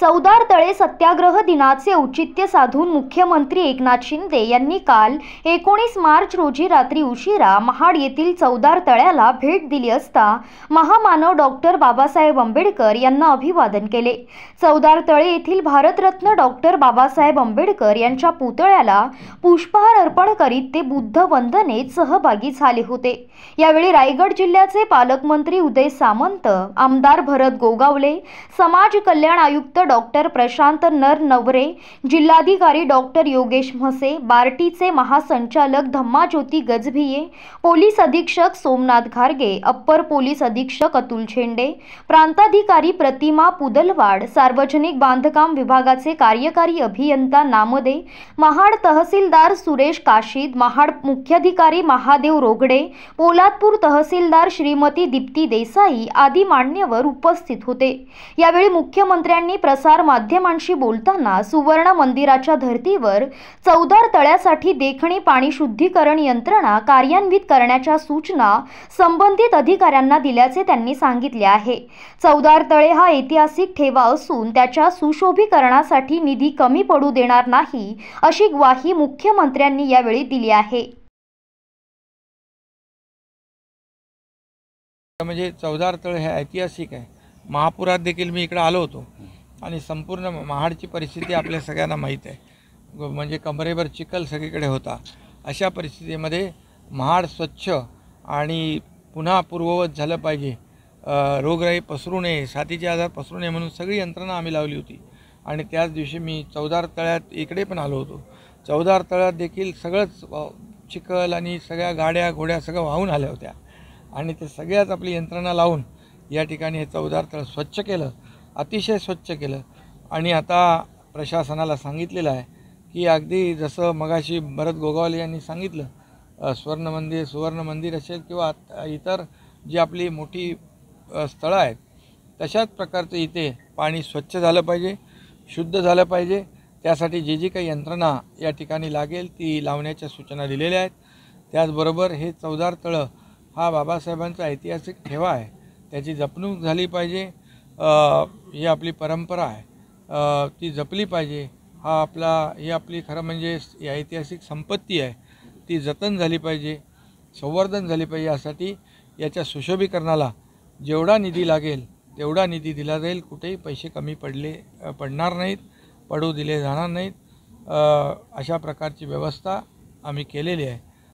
चौदार तळे सत्याग्रह दिनाचे औचित्य साधून मुख्यमंत्री एकनाथ शिंदे यांनी काल एकोणीस मार्च रोजी रात्री उशिरा महाड येथील चौदार तळ्याला भेट दिली असता महामानव डॉक्टर बाबासाहेब आंबेडकर यांना अभिवादन केले चौदार तळे येथील भारतरत्न डॉक्टर बाबासाहेब आंबेडकर यांच्या पुतळ्याला पुष्पहार अर्पण करीत ते बुद्ध वंदनेत सहभागी झाले होते यावेळी रायगड जिल्ह्याचे पालकमंत्री उदय सामंत आमदार भरत गोगावले समाज कल्याण आयुक्त डॉक्टर प्रशांत नर नवरे जिल्हाधिकारी डॉक्टर योगेश म्हसे बार्टीचे महासंचालक ज्योती गजभिये पोलीस अधीक्षक सोमनाथ घारगे अप्पर पोलीस अधीक्षक अतुल झेंडे प्रांताधिकारी प्रतिमा पुदलवाड सार्वजनिक बांधकाम विभागाचे कार्यकारी अभियंता नामदे महाड तहसीलदार सुरेश काशीद महाड मुख्याधिकारी महादेव रोगडे पोलादपूर तहसीलदार श्रीमती दीप्ती देसाई आदी मान्यवर उपस्थित होते यावेळी मुख्यमंत्र्यांनी प्रस प्रसार माध्यमांशी बोलताना सुवर्ण मंदिराच्या धर्तीवर चौदार तळ्यासाठी देखणी पाणी शुद्धीकरण यंत्रणा कार्यान्वित करण्याच्या सूचना संबंधित अधिकाऱ्यांना दिल्याचे त्यांनी सांगितले आहे चौदार तळे हा ऐतिहासिक ठेवा असून त्याच्या सुशोभीकरणासाठी निधी कमी पडू देणार नाही अशी ग्वाही मुख्यमंत्र्यांनी यावेळी दिली आहे म्हणजे चौदार तळ हे ऐतिहासिक आहे महापुरात देखील मी इकडे आलो होतो आणि संपूर्ण महाडची परिस्थिती आपल्या सगळ्यांना माहीत आहे म्हणजे कमरेवर चिखल सगळीकडे होता अशा परिस्थितीमध्ये महाड स्वच्छ आणि पुन्हा पूर्ववत झालं पाहिजे रोगराई पसरू नये साथीचे आजार पसरू नये म्हणून सगळी यंत्रणा आम्ही लावली होती आणि त्याच दिवशी मी चौदार तळ्यात इकडे पण आलो होतो चौदार तळ्यात देखील सगळंच चिखल आणि सगळ्या गाड्या घोड्या सगळं वाहून आल्या होत्या आणि ते सगळ्याच आपली यंत्रणा लावून या ठिकाणी हे चौदार तळ स्वच्छ केलं अतिशय स्वच्छ केलं आणि आता प्रशासनाला सांगितलेलं आहे की अगदी जसं मगाशी भरत गोगावले यांनी सांगितलं स्वर्ण मंदिर सुवर्ण मंदिर असेल किंवा इतर जी आपली मोठी स्थळं आहेत तशाच प्रकारचं इथे पाणी स्वच्छ झालं पाहिजे शुद्ध झालं पाहिजे त्यासाठी जी जी काही यंत्रणा या ठिकाणी लागेल ती लावण्याच्या सूचना दिलेल्या आहेत त्याचबरोबर हे चौदार तळं हा बाबासाहेबांचा ऐतिहासिक ठेवा आहे त्याची जपणूक झाली पाहिजे ही आपली परंपरा आहे ती जपली पाहिजे हा आपला ही आपली खरं म्हणजे ऐतिहासिक संपत्ती आहे ती जतन झाली पाहिजे संवर्धन झाली पाहिजे यासाठी याच्या सुशोभीकरणाला जेवढा निधी लागेल तेवढा निधी दिला जाईल कुठेही पैसे कमी पडले पडणार नाहीत पडू दिले जाणार नाहीत अशा प्रकारची व्यवस्था आम्ही केलेली आहे